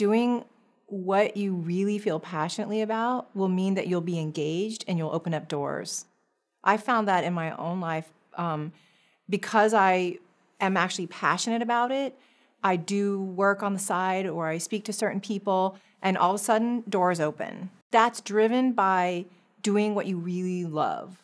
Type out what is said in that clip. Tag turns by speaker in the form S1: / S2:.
S1: doing what you really feel passionately about will mean that you'll be engaged and you'll open up doors. I found that in my own life um, because I am actually passionate about it. I do work on the side or I speak to certain people, and all of a sudden, doors open. That's driven by doing what you really love.